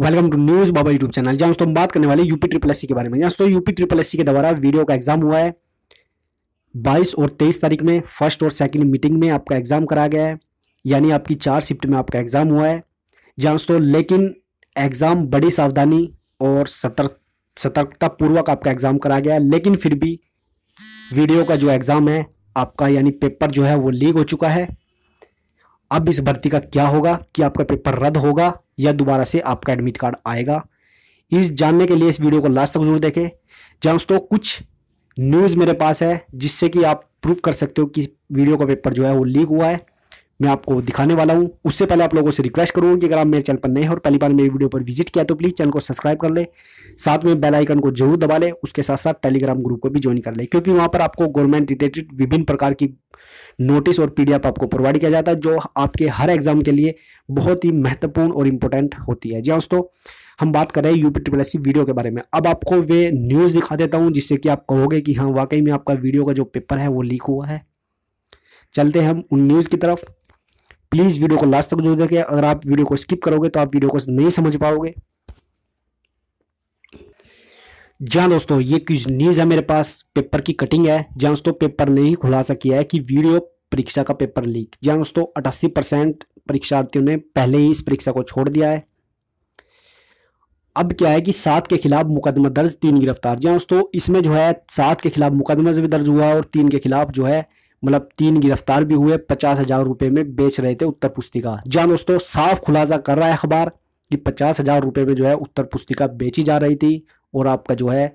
welcome to news Baba YouTube channel जहां दोस्तों हम बात करने वाले यूपी ट्रिपल एससी के बारे में जहां दोस्तों यूपी ट्रिपल एससी के द्वारा वीडियो का एग्जाम हुआ है 22 और 23 तारीख में फर्स्ट और सेकंड मीटिंग में आपका एग्जाम कराया गया है यानी आपकी चार शिफ्ट में आपका एग्जाम हुआ है जहां दोस्तों लेकिन एग्जाम बड़ी सावधानी और सतर्क सतर्कतापूर्वक आपका एग्जाम कराया गया है लेकिन फिर भी वीडियो का जो एग्जाम है आपका यानी पेपर जो है वो लीक हो चुका है अब इस भर्ती का क्या होगा कि आपका पेपर रद्द होगा या दोबारा से आपका एडमिट कार्ड आएगा इस जानने के लिए इस वीडियो को लास्ट तक जरूर देखें जहाँ दोस्तों कुछ न्यूज़ मेरे पास है जिससे कि आप प्रूफ कर सकते हो कि वीडियो का पेपर जो है वो लीक हुआ है मैं आपको दिखाने वाला हूँ उससे पहले आप लोगों से रिक्वेस्ट करूँगा कि अगर आप मेरे चैनल पर नए हैं और पहली बार मेरी वीडियो पर विजिट किया तो प्लीज़ चैनल को सब्सक्राइब कर ले साथ में बेल आइकन को जरूर दबा लें उसके साथ साथ टेलीग्राम ग्रुप को भी ज्वाइन कर लें क्योंकि वहाँ पर आपको गवर्नमेंट रिलेटेड विभिन्न प्रकार की नोटिस और पी आपको प्रोवाइड किया जाता है जो आपके हर एग्जाम के लिए बहुत ही महत्वपूर्ण और इम्पोर्टेंट होती है जी हाँ दोस्तों हम बात कर रहे हैं यूपी ट्रिपल एस वीडियो के बारे में अब आपको वे न्यूज़ दिखा देता हूँ जिससे कि आप कहोगे कि हाँ वाकई में आपका वीडियो का जो पेपर है वो लीक हुआ है चलते हैं हम उन न्यूज़ की तरफ प्लीज़ वीडियो को लास्ट तक जरूर देखें अगर आप वीडियो को स्किप करोगे तो आप वीडियो को नहीं समझ पाओगे जहाँ दोस्तों ये क्यूज न्यूज़ है मेरे पास पेपर की कटिंग है जहाँ दोस्तों पेपर ने ही खुलासा किया है कि वीडियो परीक्षा का पेपर लीक जहाँ दोस्तों अठासी परसेंट परीक्षार्थियों ने पहले ही इस परीक्षा को छोड़ दिया है अब क्या है कि सात के खिलाफ मुकदमा दर्ज तीन गिरफ्तार जहाँ दोस्तों इसमें जो है सात के खिलाफ मुकदमा भी दर्ज हुआ और तीन के खिलाफ जो है मतलब तीन गिरफ्तार भी हुए पचास हजार रुपये में बेच रहे थे उत्तर पुस्तिका जहाँ दोस्तों साफ खुलासा कर रहा है अखबार कि पचास हजार रुपये में जो है उत्तर पुस्तिका बेची जा रही थी और आपका जो है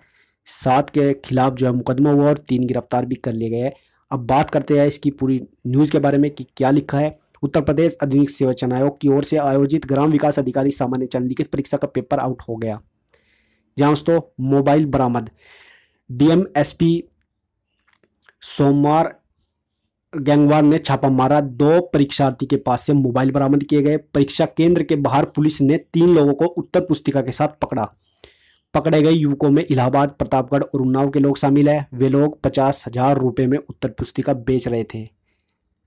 सात के खिलाफ जो है मुकदमा हुआ और तीन गिरफ्तार भी कर लिए गए हैं अब बात करते हैं इसकी पूरी न्यूज़ के बारे में कि क्या लिखा है उत्तर प्रदेश आधुनिक सेवाचन आयोग की ओर से आयोजित ग्राम विकास अधिकारी सामान्य चरण लिखित परीक्षा का पेपर आउट हो गया जहाँ दोस्तों मोबाइल बरामद डीएमएसपी सोमवार गैंगवार ने छापा मारा दो परीक्षार्थी के पास से मोबाइल बरामद किए गए परीक्षा केंद्र के बाहर पुलिस ने तीन लोगों को उत्तर पुस्तिका के साथ पकड़ा पकड़े गए युवकों में इलाहाबाद प्रतापगढ़ और उन्नाव के लोग शामिल हैं वे लोग पचास हजार रुपये में उत्तर पुस्तिका बेच रहे थे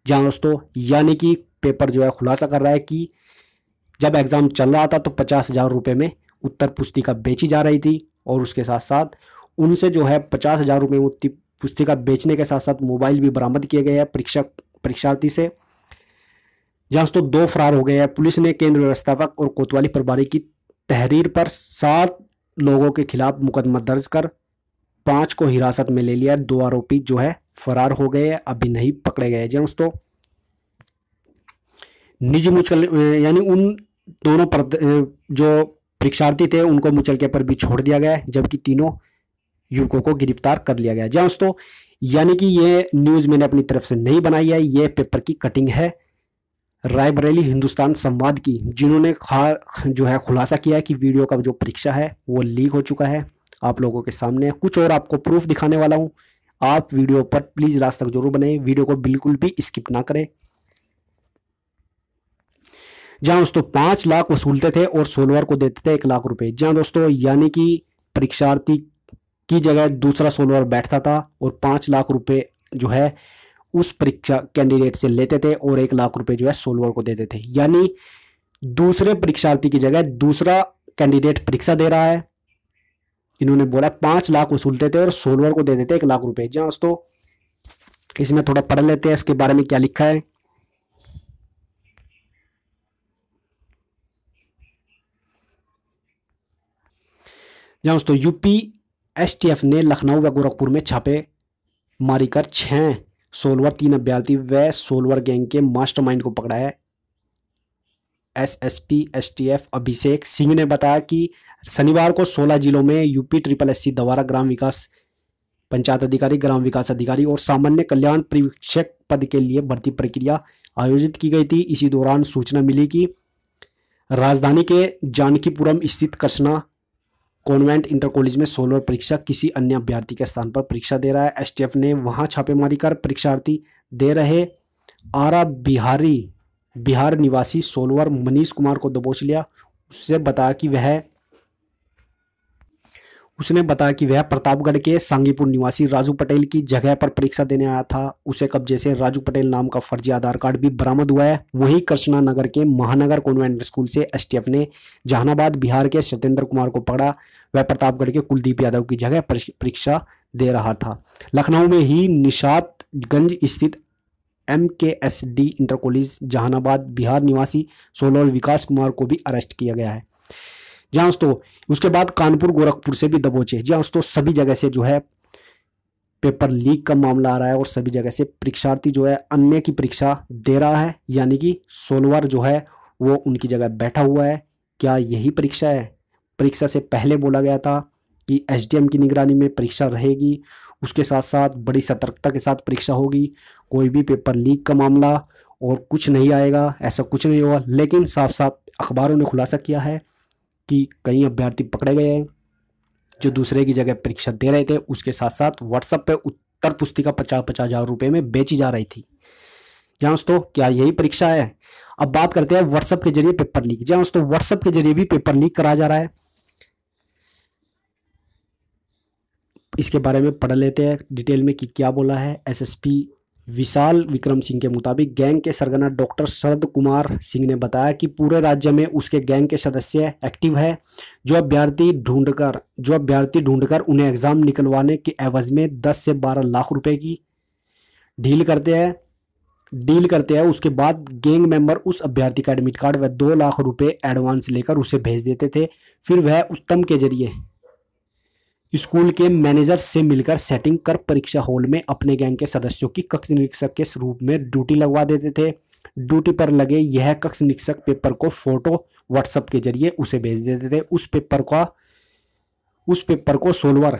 जहाँ दोस्तों यानी कि पेपर जो है खुलासा कर रहा है कि जब एग्ज़ाम चल रहा था तो पचास हज़ार रुपये में उत्तर पुस्तिका बेची जा रही थी और उसके साथ साथ उनसे जो है पचास हज़ार रुपये में पुस्तिका बेचने के साथ साथ मोबाइल भी बरामद किया गया है परीक्षा परीक्षार्थी से जहां तो दो फरार हो गए हैं पुलिस ने केंद्र व्यवस्थापक और कोतवाली प्रभारी की तहरीर पर सात लोगों के खिलाफ मुकदमा दर्ज कर पांच को हिरासत में ले लिया दो आरोपी जो है फरार हो गए अभी नहीं पकड़े गए जी दोस्तों निजी मुचल यानी उन दोनों पर जो परीक्षार्थी थे उनको मुचलके पर भी छोड़ दिया गया है जबकि तीनों युवकों को गिरफ्तार कर लिया गया जी हाँ दोस्तों यानी कि ये न्यूज़ मैंने अपनी तरफ से नहीं बनाई है ये पेपर की कटिंग है रायबरेली हिंदुस्तान संवाद की जिन्होंने खा जो है खुलासा किया है कि वीडियो का जो परीक्षा है वो लीक हो चुका है आप लोगों के सामने कुछ और आपको प्रूफ दिखाने वाला हूँ आप वीडियो पर प्लीज़ लास्ट तक जरूर बने वीडियो को बिल्कुल भी स्किप ना करें जहां दोस्तों पांच लाख वसूलते थे और सोलवर को देते थे एक लाख रुपए जहां दोस्तों यानी कि परीक्षार्थी की जगह दूसरा सोलवर बैठता था और पाँच लाख रुपए जो है उस परीक्षा कैंडिडेट से लेते थे और एक लाख रुपए जो है सोलवर को देते थे यानी दूसरे परीक्षार्थी की जगह दूसरा कैंडिडेट परीक्षा दे रहा है इन्होंने बोला पाँच लाख वसूलते थे और सोलवर को दे देते एक लाख रुपए जी दोस्तों इसमें थोड़ा पढ़ लेते हैं इसके बारे में क्या लिखा है जहाँ दोस्तों यूपी एसटीएफ ने लखनऊ व गोरखपुर में छापे मारी कर छः सोलवर तीन अभ्यर्थी व सोलवर गैंग के मास्टरमाइंड को पकड़ा है एसएसपी एसटीएफ अभिषेक सिंह ने बताया कि शनिवार को 16 जिलों में यूपी ट्रिपल एससी द्वारा ग्राम विकास पंचायत अधिकारी ग्राम विकास अधिकारी और सामान्य कल्याण परीक्षक पद के लिए भर्ती प्रक्रिया आयोजित की गई थी इसी दौरान सूचना मिली कि राजधानी के जानकीपुरम स्थित कृष्णा कॉन्वेंट इंटर कॉलेज में सोलर परीक्षा किसी अन्य अभ्यर्थी के स्थान पर परीक्षा दे रहा है एसटीएफ ने वहां छापेमारी कर परीक्षार्थी दे रहे आरा बिहारी बिहार निवासी सोलवर मनीष कुमार को दबोच लिया उससे बताया कि वह उसने बताया कि वह प्रतापगढ़ के सांगीपुर निवासी राजू पटेल की जगह पर परीक्षा देने आया था उसे कब्जे से राजू पटेल नाम का फर्जी आधार कार्ड भी बरामद हुआ है वहीं कृष्णा नगर के महानगर कॉन्वेंट स्कूल से एसटीएफ ने जहानाबाद बिहार के सत्येंद्र कुमार को पकड़ा वह प्रतापगढ़ के कुलदीप यादव की जगह परीक्षा दे रहा था लखनऊ में ही निषादगंज स्थित M K S D inter college Jahanabad Bihar निवासी सोलोल विकास कुमार को भी अरेस्ट किया गया है जी हाँ दोस्तों उसके बाद कानपुर गोरखपुर से भी दबोचे जी हाँ दोस्तों सभी जगह से जो है पेपर लीक का मामला आ रहा है और सभी जगह से परीक्षार्थी जो है अन्य की परीक्षा दे रहा है यानी कि सोलवर जो है वो उनकी जगह बैठा हुआ है क्या यही परीक्षा है परीक्षा से पहले बोला गया था कि एसडीएम की निगरानी में परीक्षा रहेगी उसके साथ साथ बड़ी सतर्कता के साथ परीक्षा होगी कोई भी पेपर लीक का मामला और कुछ नहीं आएगा ऐसा कुछ नहीं हुआ लेकिन साफ साफ अखबारों ने खुलासा किया है कि कई अभ्यर्थी पकड़े गए हैं जो दूसरे की जगह परीक्षा दे रहे थे उसके साथ साथ व्हाट्सएप पर उत्तर पुस्तिका पचास पचास हज़ार रुपये में बेची जा रही थी जहाँ दोस्तों क्या यही परीक्षा है अब बात करते हैं व्हाट्सएप के जरिए पेपर लीक जहाँ दोस्तों व्हाट्सएप के जरिए भी पेपर लीक करा जा रहा है इसके बारे में पढ़ लेते हैं डिटेल में कि क्या बोला है एसएसपी विशाल विक्रम सिंह के मुताबिक गैंग के सरगना डॉक्टर शरद कुमार सिंह ने बताया कि पूरे राज्य में उसके गैंग के सदस्य एक्टिव है जो अभ्यर्थी ढूंढकर जो अभ्यर्थी ढूंढकर उन्हें एग्ज़ाम निकलवाने के एवज में 10 से 12 लाख रुपए की डील करते हैं डील करते हैं उसके बाद गैंग मेंबर उस अभ्यर्थी का एडमिट कार्ड व दो लाख रुपये एडवांस लेकर उसे भेज देते थे फिर वह उत्तम के जरिए स्कूल के मैनेजर से मिलकर सेटिंग कर परीक्षा हॉल में अपने गैंग के सदस्यों की कक्ष निरीक्षक के रूप में ड्यूटी लगवा देते थे ड्यूटी पर लगे यह कक्ष निरीक्षक पेपर को फोटो व्हाट्सएप के जरिए उसे भेज देते थे उस पेपर का उस पेपर को सोलवर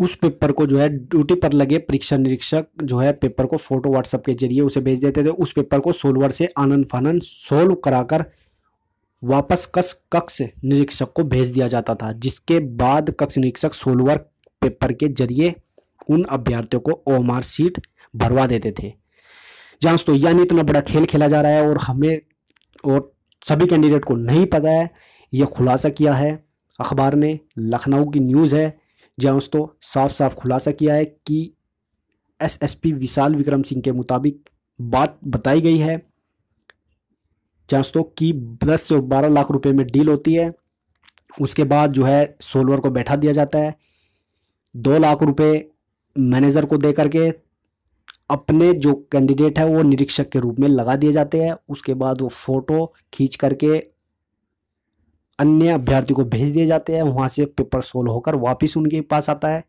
उस पेपर को जो है ड्यूटी पर लगे परीक्षा निरीक्षक जो है पेपर को फोटो व्हाट्सएप के जरिए उसे भेज देते थे उस पेपर को सोलवर से आनंद फानन सोल्व कराकर वापस कस कक्ष निरीक्षक को भेज दिया जाता था जिसके बाद कक्ष निरीक्षक सोलवर पेपर के जरिए उन अभ्यर्थियों को ओमार सीट भरवा देते थे जहाँ दोस्तों यानी इतना बड़ा खेल खेला जा रहा है और हमें और सभी कैंडिडेट को नहीं पता है यह खुलासा किया है अखबार ने लखनऊ की न्यूज़ है जहाँ दोस्तों साफ साफ खुलासा किया है कि एसएसपी विशाल विक्रम सिंह के मुताबिक बात बताई गई है चांसो की दस से बारह लाख रुपए में डील होती है उसके बाद जो है सोलवर को बैठा दिया जाता है दो लाख रुपए मैनेजर को दे करके अपने जो कैंडिडेट है वो निरीक्षक के रूप में लगा दिए जाते हैं उसके बाद वो फ़ोटो खींच करके अन्य अभ्यर्थी को भेज दिए जाते हैं वहाँ से पेपर सोल्व होकर वापस उनके पास आता है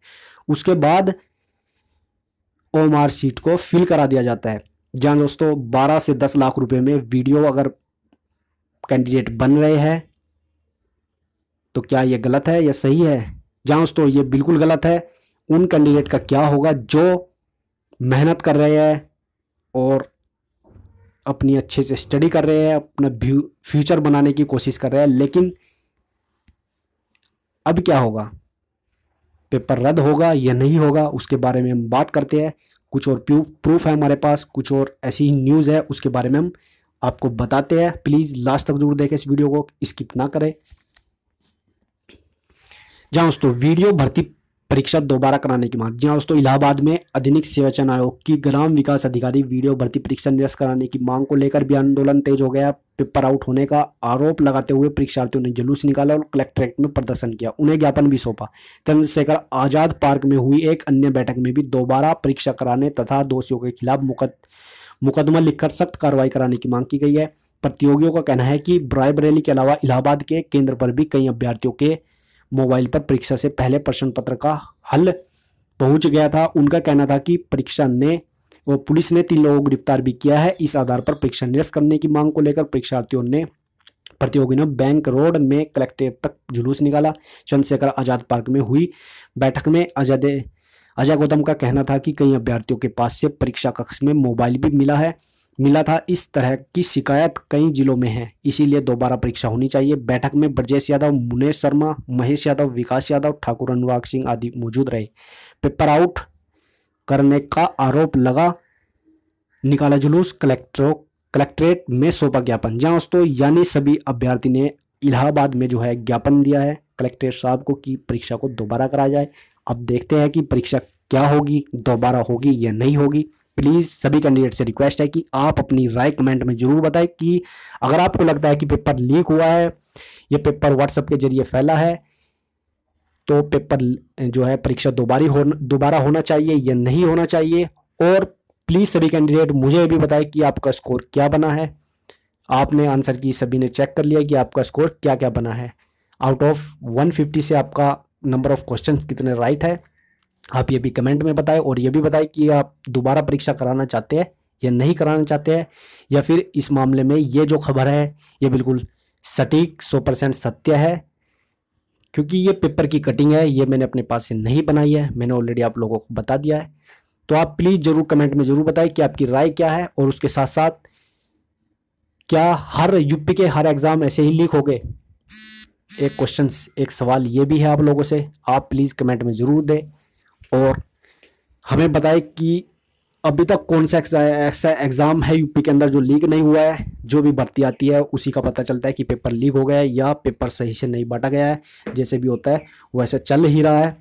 उसके बाद ओम आर सीट को फिल करा दिया जाता है जहाँ दोस्तों बारह से दस लाख रुपए में वीडियो अगर कैंडिडेट बन रहे हैं तो क्या ये गलत है या सही है जहाँ दोस्तों ये बिल्कुल गलत है उन कैंडिडेट का क्या होगा जो मेहनत कर रहे हैं और अपनी अच्छे से स्टडी कर रहे हैं अपना फ्यूचर बनाने की कोशिश कर रहे हैं लेकिन अब क्या होगा पेपर रद्द होगा या नहीं होगा उसके बारे में हम बात करते हैं कुछ और प्रूफ है हमारे पास कुछ और ऐसी न्यूज़ है उसके बारे में हम आपको बताते हैं प्लीज़ लास्ट तक जरूर देखें इस वीडियो को स्किप ना करें जहाँ दोस्तों वीडियो भर्ती परीक्षा दोबारा कराने की मांग जी हाँ दोस्तों इलाहाबाद में आधुनिक सेवाचन आयोग की ग्राम विकास अधिकारी वीडियो भर्ती परीक्षा निरस्त कराने की मांग को लेकर भी आंदोलन तेज हो गया पेपर आउट होने का आरोप लगाते हुए परीक्षार्थियों ने जुलूस निकाला और कलेक्ट्रेट में प्रदर्शन किया उन्हें ज्ञापन भी सौंपा चंद्रशेखर आजाद पार्क में हुई एक अन्य बैठक में भी दोबारा परीक्षा कराने तथा दोषियों के खिलाफ मुकदमा मुकदमा लिखकर सख्त कार्रवाई कराने की मांग की गई है प्रतियोगियों का कहना है कि राय बरेली के अलावा इलाहाबाद के केंद्र पर भी कई अभ्यर्थियों के मोबाइल पर परीक्षा से पहले प्रश्न पत्र का हल पहुंच गया था उनका कहना था कि परीक्षा ने वो पुलिस ने तीन लोगों को गिरफ्तार भी किया है इस आधार पर परीक्षा निरस्त करने की मांग को लेकर परीक्षार्थियों ने प्रतियोगी ने बैंक रोड में कलेक्ट्रेट तक जुलूस निकाला चंद्रशेखर आज़ाद पार्क में हुई बैठक में आज़ाद अजय गौतम का कहना था कि कई अभ्यर्थियों के पास से परीक्षा कक्ष में मोबाइल भी मिला है मिला था इस तरह की शिकायत कई जिलों में है इसीलिए दोबारा परीक्षा होनी चाहिए बैठक में ब्रजेश यादव मुनेश शर्मा महेश यादव विकास यादव ठाकुर अनुराग सिंह आदि मौजूद रहे पेपर आउट करने का आरोप लगा निकाला जुलूस कलेक्टरों कलेक्ट्रेट में सौंपा ज्ञापन जहाँ दोस्तों यानी सभी अभ्यर्थी ने इलाहाबाद में जो है ज्ञापन दिया है कलेक्ट्रेट साहब को कि परीक्षा को दोबारा कराया जाए अब देखते हैं कि परीक्षा क्या होगी दोबारा होगी या नहीं होगी प्लीज़ सभी कैंडिडेट से रिक्वेस्ट है कि आप अपनी राय कमेंट में ज़रूर बताएं कि अगर आपको लगता है कि पेपर लीक हुआ है या पेपर व्हाट्सएप के जरिए फैला है तो पेपर जो है परीक्षा दोबारी हो दोबारा होना चाहिए या नहीं होना चाहिए और प्लीज़ सभी कैंडिडेट मुझे भी बताएं कि आपका स्कोर क्या बना है आपने आंसर की सभी ने चेक कर लिया कि आपका स्कोर क्या क्या बना है आउट ऑफ 150 से आपका नंबर ऑफ क्वेश्चन कितने राइट है आप ये भी कमेंट में बताएं और ये भी बताएं कि आप दोबारा परीक्षा कराना चाहते हैं या नहीं कराना चाहते हैं या फिर इस मामले में ये जो खबर है ये बिल्कुल सटीक सौ परसेंट सत्य है क्योंकि ये पेपर की कटिंग है ये मैंने अपने पास से नहीं बनाई है मैंने ऑलरेडी आप लोगों को बता दिया है तो आप प्लीज़ ज़रूर कमेंट में ज़रूर बताएं कि आपकी राय क्या है और उसके साथ साथ क्या हर यूपी के हर एग्ज़ाम ऐसे ही लीक हो गए एक क्वेश्चन एक सवाल ये भी है आप लोगों से आप प्लीज़ कमेंट में ज़रूर दें और हमें बताएं कि अभी तक कौन सा ऐसा एग्ज़ाम है यूपी के अंदर जो लीक नहीं हुआ है जो भी भर्ती आती है उसी का पता चलता है कि पेपर लीक हो गया है या पेपर सही से नहीं बांटा गया है जैसे भी होता है वैसे चल ही रहा है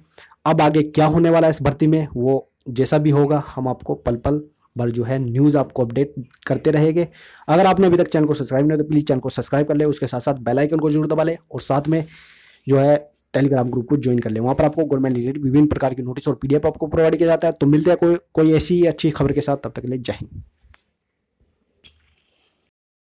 अब आगे क्या होने वाला है इस भर्ती में वो जैसा भी होगा हम आपको पल पल बार जो है न्यूज़ आपको अपडेट करते रहेंगे अगर आपने अभी तक चैनल को सब्सक्राइब नहीं तो प्लीज़ चैनल को सब्सक्राइब कर ले उसके साथ साथ बेल आइकन को जरूर दबा लें और साथ में जो है टेलीग्राम ग्रुप को ज्वाइन कर लें वहाँ पर आपको गवर्नमेंट रिलेटेड विभिन्न प्रकार की नोटिस और पीडीएफ आपको प्रोवाइड किया जाता है तो मिलते हैं कोई कोई ऐसी अच्छी खबर के साथ तब तक ले लिए